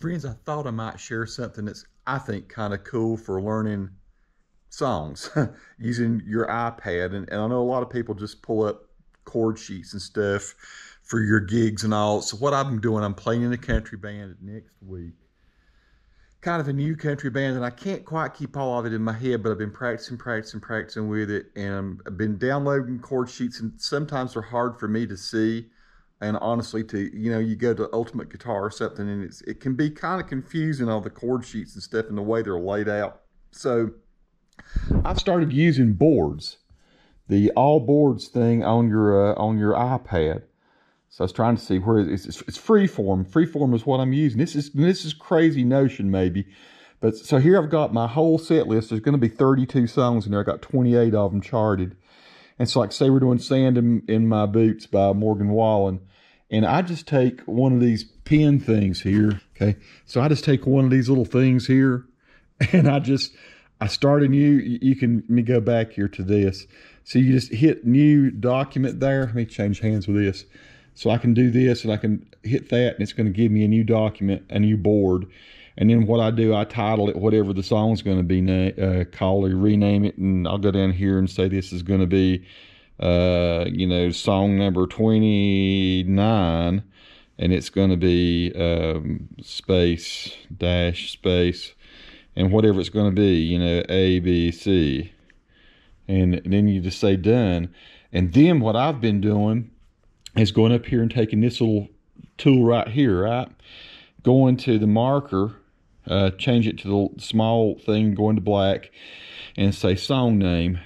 friends, I thought I might share something that's, I think, kind of cool for learning songs using your iPad. And, and I know a lot of people just pull up chord sheets and stuff for your gigs and all. So, what I'm doing, I'm playing in a country band next week. Kind of a new country band, and I can't quite keep all of it in my head, but I've been practicing, practicing, practicing with it, and I've been downloading chord sheets, and sometimes they're hard for me to see and honestly to you know you go to ultimate guitar or something and it's it can be kind of confusing all the chord sheets and stuff and the way they're laid out so i've started using boards the all boards thing on your uh, on your ipad so i was trying to see where it's it's, it's freeform freeform is what i'm using this is this is crazy notion maybe but so here i've got my whole set list there's going to be 32 songs in there i got 28 of them charted and so like say we're doing sand in, in my boots by morgan wallen and I just take one of these pin things here. Okay. So I just take one of these little things here and I just, I start a new, you can, let me go back here to this. So you just hit new document there. Let me change hands with this. So I can do this and I can hit that and it's going to give me a new document, a new board. And then what I do, I title it whatever the song's going to be Call uh, or rename it. And I'll go down here and say this is going to be uh, you know, song number 29, and it's going to be um, space dash space and whatever it's going to be, you know, A, B, C. And then you just say done. And then what I've been doing is going up here and taking this little tool right here, right? Going to the marker, uh, change it to the small thing, going to black, and say song name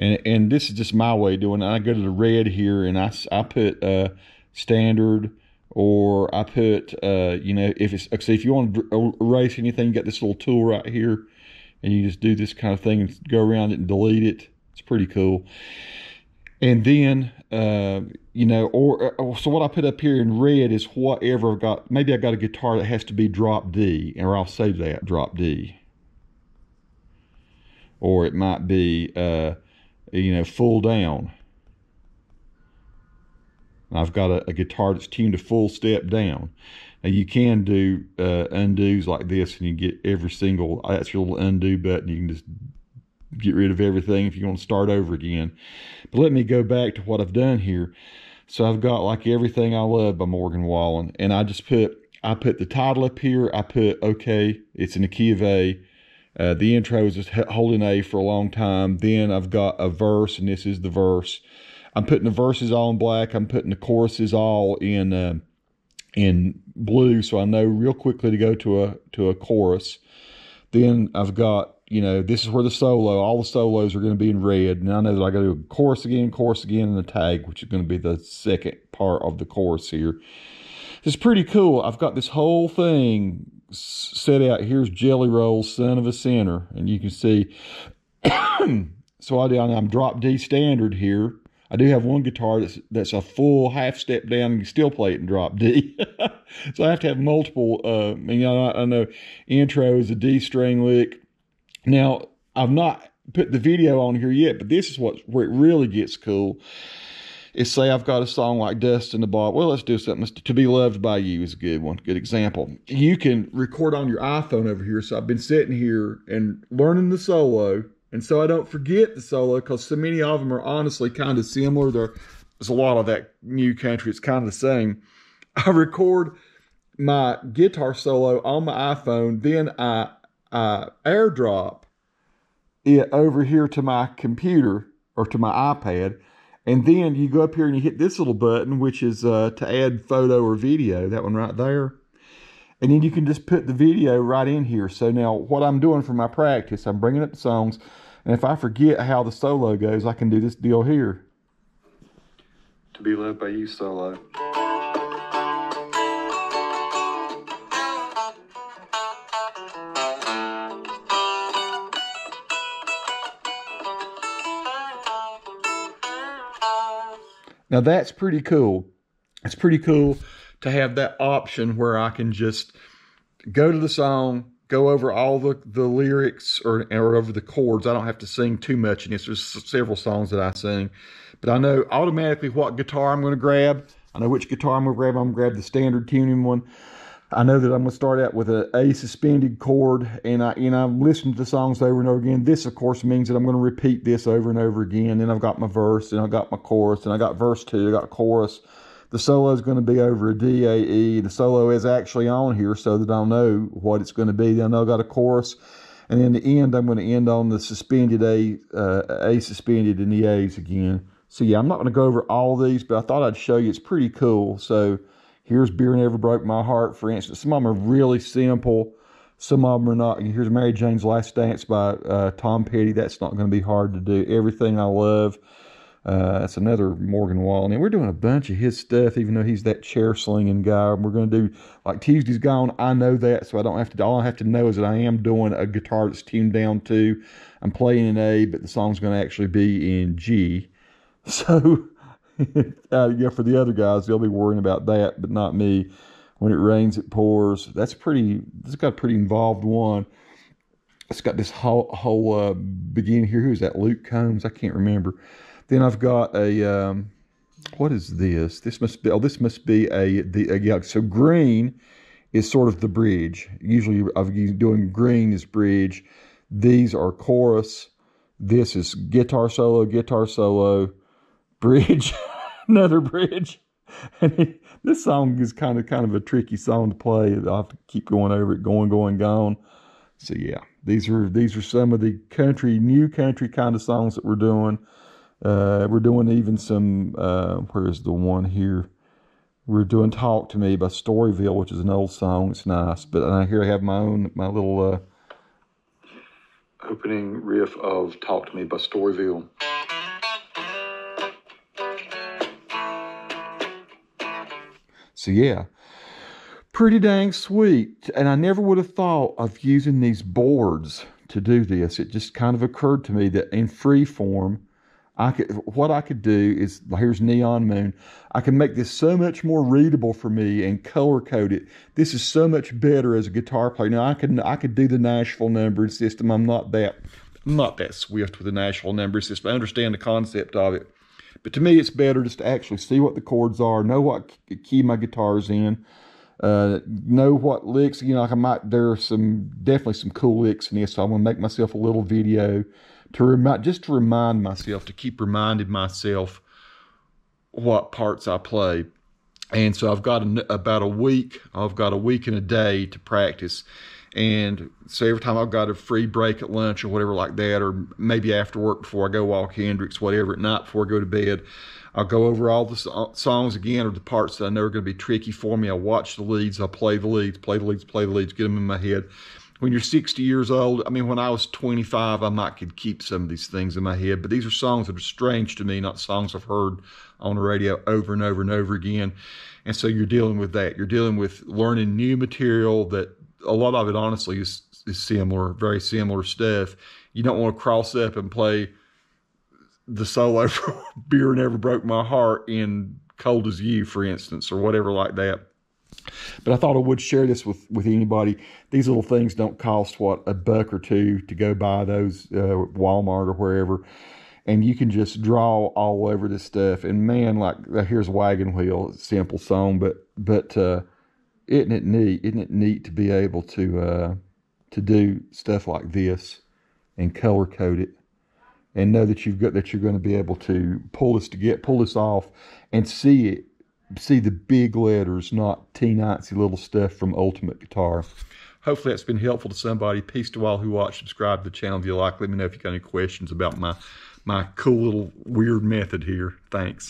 and and this is just my way of doing it. I go to the red here and I, I put uh, standard or I put, uh, you know, if it's, see, if you want to uh, erase anything, you got this little tool right here and you just do this kind of thing and go around it and delete it. It's pretty cool. And then, uh, you know, or, uh, or, oh, so what I put up here in red is whatever I've got. Maybe I got a guitar that has to be drop D, or I'll save that drop D. Or it might be, uh, you know, full down. I've got a, a, guitar that's tuned to full step down. Now you can do uh, undos like this and you get every single, uh, that's your little undo button. You can just get rid of everything if you want to start over again. But let me go back to what I've done here. So I've got like Everything I Love by Morgan Wallen and I just put, I put the title up here. I put, okay, it's in the key of A. Uh, the intro is just holding A for a long time. Then I've got a verse, and this is the verse. I'm putting the verses all in black. I'm putting the choruses all in uh, in blue, so I know real quickly to go to a to a chorus. Then I've got you know this is where the solo, all the solos are going to be in red, and I know that I got to do a chorus again, chorus again, and a tag, which is going to be the second part of the chorus here. It's pretty cool. I've got this whole thing set out here's Jelly Roll, son of a sinner, and you can see. so I I'm drop D standard here. I do have one guitar that's that's a full half step down and still play it in drop D. so I have to have multiple. Uh, you know, I, I know intro is a D string lick. Now I've not put the video on here yet, but this is what where it really gets cool is say I've got a song like Dust in the Bottle. Well, let's do something. To Be Loved by You is a good one, good example. You can record on your iPhone over here. So I've been sitting here and learning the solo. And so I don't forget the solo because so many of them are honestly kind of similar. There's a lot of that new country. It's kind of the same. I record my guitar solo on my iPhone. Then I, I airdrop it over here to my computer or to my iPad. And then you go up here and you hit this little button, which is uh, to add photo or video, that one right there. And then you can just put the video right in here. So now what I'm doing for my practice, I'm bringing up the songs. And if I forget how the solo goes, I can do this deal here. To be loved by you solo. Now that's pretty cool. It's pretty cool to have that option where I can just go to the song, go over all the, the lyrics or, or over the chords. I don't have to sing too much in this. There's several songs that I sing, but I know automatically what guitar I'm going to grab. I know which guitar I'm going to grab. I'm going to grab the standard tuning one. I know that I'm going to start out with a, a suspended chord, and I and i am listened to the songs over and over again. This, of course, means that I'm going to repeat this over and over again. Then I've got my verse, and I've got my chorus, and I got verse two, I got chorus. The solo is going to be over a D A E. The solo is actually on here, so that I'll know what it's going to be. Then I know I got a chorus, and in the end, I'm going to end on the suspended A, uh, A suspended, in the A's again. So yeah, I'm not going to go over all these, but I thought I'd show you. It's pretty cool. So. Here's Beer Never Broke My Heart, for instance. Some of them are really simple. Some of them are not. Here's Mary Jane's Last Dance by uh, Tom Petty. That's not going to be hard to do. Everything I Love. Uh, that's another Morgan Wallen. And we're doing a bunch of his stuff, even though he's that chair slinging guy. We're going to do, like, Tuesday's gone. I know that, so I don't have to. All I have to know is that I am doing a guitar that's tuned down to. I'm playing in A, but the song's going to actually be in G. So uh, yeah, for the other guys, they'll be worrying about that, but not me. When it rains, it pours. That's pretty. It's got a pretty involved one. It's got this whole whole uh, beginning here. Who's that? Luke Combs. I can't remember. Then I've got a. Um, what is this? This must be. Oh, this must be a the a, yeah. So green is sort of the bridge. Usually, I'm doing green is bridge. These are chorus. This is guitar solo, guitar solo bridge, another bridge. And it, this song is kind of kind of a tricky song to play. i have to keep going over it, going, going, gone. So yeah, these are these are some of the country, new country kind of songs that we're doing. Uh, we're doing even some. Uh, where's the one here? We're doing "Talk to Me" by Storyville, which is an old song. It's nice, but I here I have my own my little uh, opening riff of "Talk to Me" by Storyville. So yeah, pretty dang sweet. And I never would have thought of using these boards to do this. It just kind of occurred to me that in free form, I could what I could do is here's neon moon. I can make this so much more readable for me and color code it. This is so much better as a guitar player. Now I can I could do the Nashville numbering system. I'm not that I'm not that swift with the Nashville numbering system. I understand the concept of it. But to me, it's better just to actually see what the chords are, know what key my guitar is in, uh, know what licks. You know, like I might there are some definitely some cool licks in this, so I'm gonna make myself a little video to remind just to remind myself to keep reminding myself what parts I play. And so I've got an, about a week. I've got a week and a day to practice and so every time I've got a free break at lunch or whatever like that, or maybe after work before I go walk Hendrix, whatever, at night before I go to bed, I'll go over all the uh, songs again or the parts that I know are going to be tricky for me. I watch the leads, I play the leads, play the leads, play the leads, get them in my head. When you're 60 years old, I mean, when I was 25, I might could keep some of these things in my head, but these are songs that are strange to me, not songs I've heard on the radio over and over and over again. And so you're dealing with that. You're dealing with learning new material that a lot of it honestly is, is similar, very similar stuff. You don't want to cross up and play the solo for Beer Never Broke My Heart in Cold as You, for instance, or whatever like that. But I thought I would share this with, with anybody. These little things don't cost, what, a buck or two to go buy those uh, Walmart or wherever. And you can just draw all over this stuff. And man, like, uh, here's Wagon Wheel, simple song, but, but, uh, isn't it neat? Isn't it neat to be able to uh, to do stuff like this and color code it and know that you've got that you're going to be able to pull this to get pull this off and see it see the big letters, not teen teeny little stuff from Ultimate Guitar. Hopefully that's been helpful to somebody. Peace to all who watch. Subscribe to the channel if you like. Let me know if you got any questions about my my cool little weird method here. Thanks.